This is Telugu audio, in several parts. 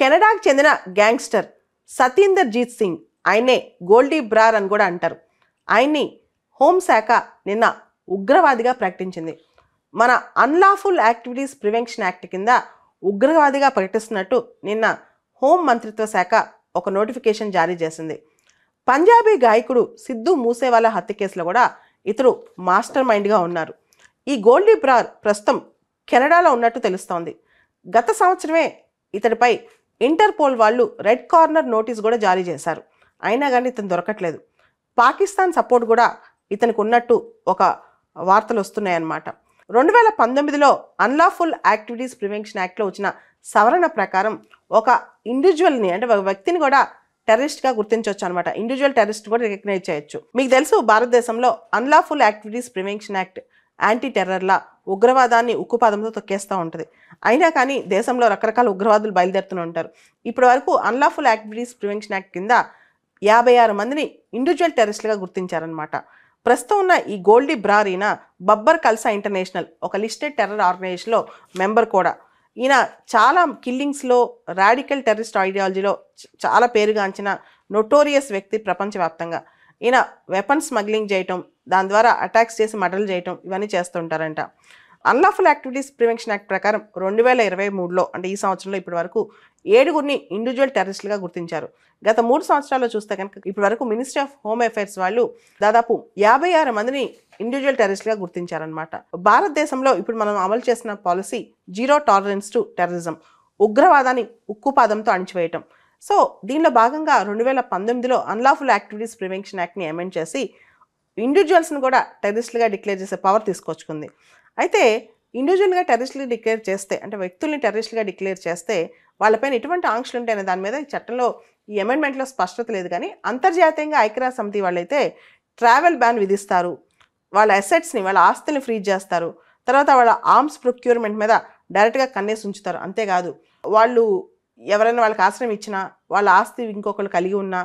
కెనడాకు చెందిన గ్యాంగ్స్టర్ సతీందర్ జీత్ సింగ్ ఆయనే గోల్డీ బ్రార్ అని కూడా అంటారు ఆయన్ని హోంశాఖ నిన్న ఉగ్రవాదిగా ప్రకటించింది మన అన్లాఫుల్ యాక్టివిటీస్ ప్రివెన్షన్ యాక్ట్ కింద ఉగ్రవాదిగా ప్రకటిస్తున్నట్టు నిన్న హోం మంత్రిత్వ శాఖ ఒక నోటిఫికేషన్ జారీ చేసింది పంజాబీ గాయకుడు సిద్ధు మూసేవాలా హత్య కేసులో కూడా ఇతడు మాస్టర్ మైండ్గా ఉన్నారు ఈ గోల్డీ బ్రార్ ప్రస్తుతం కెనడాలో ఉన్నట్టు తెలుస్తోంది గత సంవత్సరమే ఇతడిపై ఇంటర్పోల్ వాళ్ళు రెడ్ కార్నర్ నోటీస్ కూడా జారీ చేశారు అయినా కానీ ఇతను దొరకట్లేదు పాకిస్తాన్ సపోర్ట్ కూడా ఇతనికి ఉన్నట్టు ఒక వార్తలు వస్తున్నాయన్నమాట రెండు వేల పంతొమ్మిదిలో అన్లాఫుల్ యాక్టివిటీస్ ప్రివెన్షన్ యాక్ట్లో వచ్చిన సవరణ ప్రకారం ఒక ఇండివిజువల్ని అంటే ఒక వ్యక్తిని కూడా టెర్రరిస్ట్గా గుర్తించవచ్చు అనమాట ఇండివిజువల్ టెర్రరిస్ట్ కూడా రికగ్నైజ్ చేయొచ్చు మీకు తెలుసు భారతదేశంలో unlawful activities prevention act anti టెర్రర్లా ఉగ్రవాదాన్ని ఉక్కుపాదంతో తొక్కేస్తూ ఉంటుంది అయినా కానీ దేశంలో రకరకాల ఉగ్రవాదులు బయలుదేరుతూనే ఉంటారు ఇప్పటి వరకు అన్లాఫుల్ యాక్టివిటీస్ ప్రివెన్షన్ యాక్ట్ కింద యాభై ఆరు మందిని ఇండివిజువల్ టెర్రరిస్టులుగా గుర్తించారనమాట ప్రస్తుతం ఉన్న ఈ గోల్డీ బ్రారీన బబ్బర్ కల్సా ఇంటర్నేషనల్ ఒక లిస్టెడ్ టెర్రర్ ఆర్గనైజేషన్లో మెంబర్ కూడా ఈయన చాలా కిల్లింగ్స్లో రాడికల్ టెర్రరిస్ట్ ఐడియాలజీలో చాలా పేరుగాంచిన నొటోరియస్ వ్యక్తి ప్రపంచవ్యాప్తంగా ఈయన వెపన్ స్మగ్లింగ్ చేయటం దాని ద్వారా అటాక్స్ చేసి మడలు చేయటం ఇవన్నీ చేస్తుంటారంట అన్లాఫుల్ యాక్టివిటీస్ ప్రివెన్షన్ యాక్ట్ ప్రకారం రెండు వేల ఇరవై మూడులో అంటే ఈ సంవత్సరంలో ఇప్పటి వరకు ఏడుగురిని ఇండివిజువల్ టెర్రరిస్టులుగా గుర్తించారు గత మూడు సంవత్సరాల్లో చూస్తే కనుక ఇప్పటి వరకు మినిస్ట్రీ ఆఫ్ హోమ్ అఫైర్స్ వాళ్ళు దాదాపు యాభై ఆరు మందిని ఇండివిజువల్ టెర్రరిస్టులుగా గుర్తించారనమాట భారతదేశంలో ఇప్పుడు మనం అమలు చేసిన policy zero tolerance to terrorism ఉగ్రవాదాన్ని ఉక్కుపాదంతో అణిచివేయటం సో దీనిలో భాగంగా రెండు వేల పంతొమ్మిదిలో అన్లాఫుల్ యాక్టివిటీస్ ప్రివెన్షన్ యాక్ట్ని అమెండ్ చేసి ఇండివిజువల్స్ని కూడా టెర్రరిస్టులుగా డిక్లేర్ చేసే పవర్ తీసుకొచ్చుకుంది అయితే ఇండివిజువల్గా టెర్రరిస్టులు డిక్లేర్ చేస్తే అంటే వ్యక్తుల్ని టెర్రరిస్టులుగా డిక్లేర్ చేస్తే వాళ్ళపైన ఎటువంటి ఆంక్షలు ఉంటాయనే దాని మీద ఈ చట్టంలో ఈ అమెండ్మెంట్లో స్పష్టత లేదు కానీ అంతర్జాతీయంగా ఐక్యరాజ్య సమితి వాళ్ళైతే ట్రావెల్ బ్యాన్ విధిస్తారు వాళ్ళ అసెట్స్ని వాళ్ళ ఆస్తుల్ని ఫ్రీజ్ చేస్తారు తర్వాత వాళ్ళ ఆర్మ్స్ ప్రొక్యూర్మెంట్ మీద డైరెక్ట్గా కన్నేసి ఉంచుతారు అంతేకాదు వాళ్ళు ఎవరైనా వాళ్ళకి ఆశ్రయం ఇచ్చినా వాళ్ళ ఆస్తి ఇంకొకరు కలిగి ఉన్నా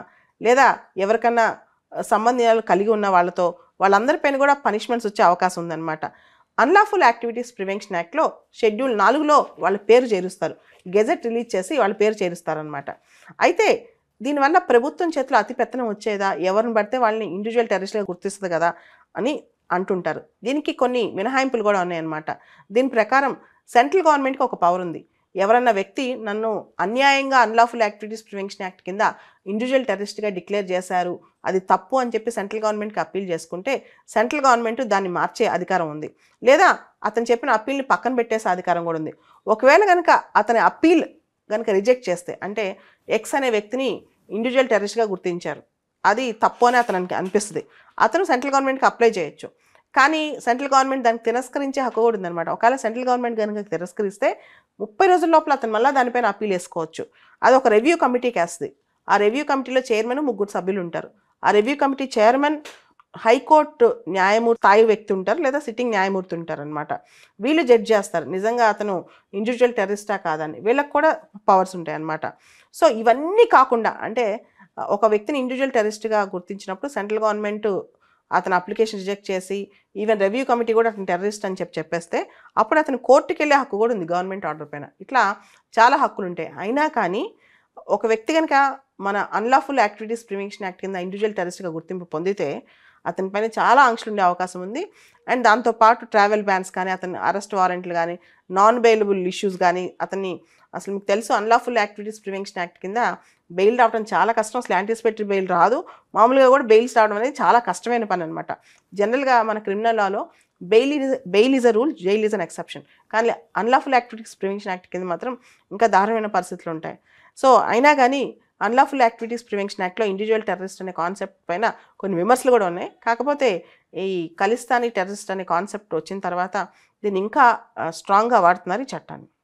లేదా ఎవరికన్నా సంబంధాలు కలిగి ఉన్న వాళ్ళతో వాళ్ళందరిపైన కూడా పనిష్మెంట్స్ వచ్చే అవకాశం ఉందన్నమాట అన్లాఫుల్ యాక్టివిటీస్ ప్రివెన్షన్ యాక్ట్లో షెడ్యూల్ నాలుగులో వాళ్ళ పేరు చేరుస్తారు గెజెట్ రిలీజ్ చేసి వాళ్ళ పేరు చేరుస్తారనమాట అయితే దీనివల్ల ప్రభుత్వం చేతిలో అతి పెత్తనం వచ్చేదా ఎవరిని పడితే వాళ్ళని ఇండివిజువల్ టెరిస్ట్గా గుర్తిస్తుంది కదా అని అంటుంటారు దీనికి కొన్ని మినహాయింపులు కూడా ఉన్నాయన్నమాట దీని ప్రకారం సెంట్రల్ గవర్నమెంట్కి ఒక పవర్ ఉంది ఎవరన్నా వ్యక్తి నన్ను అన్యాయంగా అన్లాఫుల్ యాక్టివిటీస్ ప్రివెన్షన్ యాక్ట్ కింద ఇండివిజువల్ టెర్రరిస్ట్గా డిక్లేర్ చేశారు అది తప్పు అని చెప్పి సెంట్రల్ గవర్నమెంట్కి అప్పీల్ చేసుకుంటే సెంట్రల్ గవర్నమెంట్ దాన్ని మార్చే అధికారం ఉంది లేదా అతను చెప్పిన అప్పీల్ని పక్కన పెట్టేసే అధికారం కూడా ఉంది ఒకవేళ కనుక అతని అప్పీల్ కనుక రిజెక్ట్ చేస్తే అంటే ఎక్స్ అనే వ్యక్తిని ఇండివిజువల్ టెర్రిస్ట్గా గుర్తించారు అది తప్పు అని అతను అనిపిస్తుంది అతను సెంట్రల్ గవర్నమెంట్కి అప్లై చేయొచ్చు కానీ సెంట్రల్ గవర్నమెంట్ దానికి తిరస్కరించే హక్కు కూడా ఉందన్నమాట ఒకవేళ సెంట్రల్ గవర్నమెంట్ కనుక తిరస్కరిస్తే ముప్పై రోజుల లోపల అతను మళ్ళీ దానిపైన అప్పీల్ వేసుకోవచ్చు అది ఒక రివ్యూ కమిటీకి వేస్తుంది ఆ రివ్యూ కమిటీలో చైర్మన్ ముగ్గురు సభ్యులు ఉంటారు ఆ రివ్యూ కమిటీ చైర్మన్ హైకోర్టు న్యాయమూర్తి స్థాయి వ్యక్తి ఉంటారు లేదా సిట్టింగ్ న్యాయమూర్తి ఉంటారు అనమాట వీళ్ళు జడ్జ్ చేస్తారు నిజంగా అతను ఇండివిజువల్ టెర్రరిస్టా కాదని వీళ్ళకి కూడా పవర్స్ ఉంటాయి అనమాట సో ఇవన్నీ కాకుండా అంటే ఒక వ్యక్తిని ఇండివిజువల్ టెర్రరిస్ట్గా గుర్తించినప్పుడు సెంట్రల్ గవర్నమెంట్ అతను అప్లికేషన్ రిజెక్ట్ చేసి ఈవెన్ రివ్యూ కమిటీ కూడా అతను టెర్రరిస్ట్ అని చెప్పి చెప్పేస్తే అప్పుడు అతను కోర్టుకి వెళ్ళే హక్కు కూడా ఉంది గవర్నమెంట్ ఆర్డర్ పైన ఇట్లా చాలా హక్కులు ఉంటాయి అయినా కానీ ఒక వ్యక్తి కనుక మన అన్లాఫుల్ యాక్టివిటీస్ ప్రివెన్షన్ యాక్ట్ కింద ఇండివిజువల్ టెర్రరిస్ట్గా గుర్తింపు పొందితే అతని పైన చాలా ఆంక్షలు ఉండే అవకాశం ఉంది అండ్ దాంతోపాటు ట్రావెల్ బ్యాన్స్ కానీ అతని అరెస్ట్ వారెంట్లు కానీ నాన్ బెయిలబుల్ ఇష్యూస్ కానీ అతన్ని అసలు మీకు తెలుసు అన్లాఫుల్ యాక్టివిటీస్ ప్రివెన్షన్ యాక్ట్ కింద బెయిల్ రావడం చాలా కష్టం అసలు యాంటిసిపేటరీ బెయిల్ రాదు మామూలుగా కూడా బెయిల్స్ రావడం అనేది చాలా కష్టమైన పని అనమాట జనరల్గా మన క్రిమినల్ లాలో bail bail is a rule jail is an exception కానీ అన్లాఫుల్ యాక్టివిటీస్ ప్రివెన్షన్ యాక్ట్ కింద మాత్రం ఇంకా దారుణమైన పరిస్థితులు ఉంటాయి సో అయినా కానీ అన్లాఫుల్ యాక్టివిటీస్ ప్రివెన్షన్ యాక్ట్లో ఇండివిజువల్ టెర్రరిస్ట్ అనే కాన్సెప్ట్ పైన కొన్ని విమర్శలు కూడా ఉన్నాయి కాకపోతే ఈ కలిస్తానీ టెర్రరిస్ట్ అనే కాన్సెప్ట్ వచ్చిన తర్వాత దీన్ని ఇంకా స్ట్రాంగ్గా వాడుతున్నారు ఈ చట్టాన్ని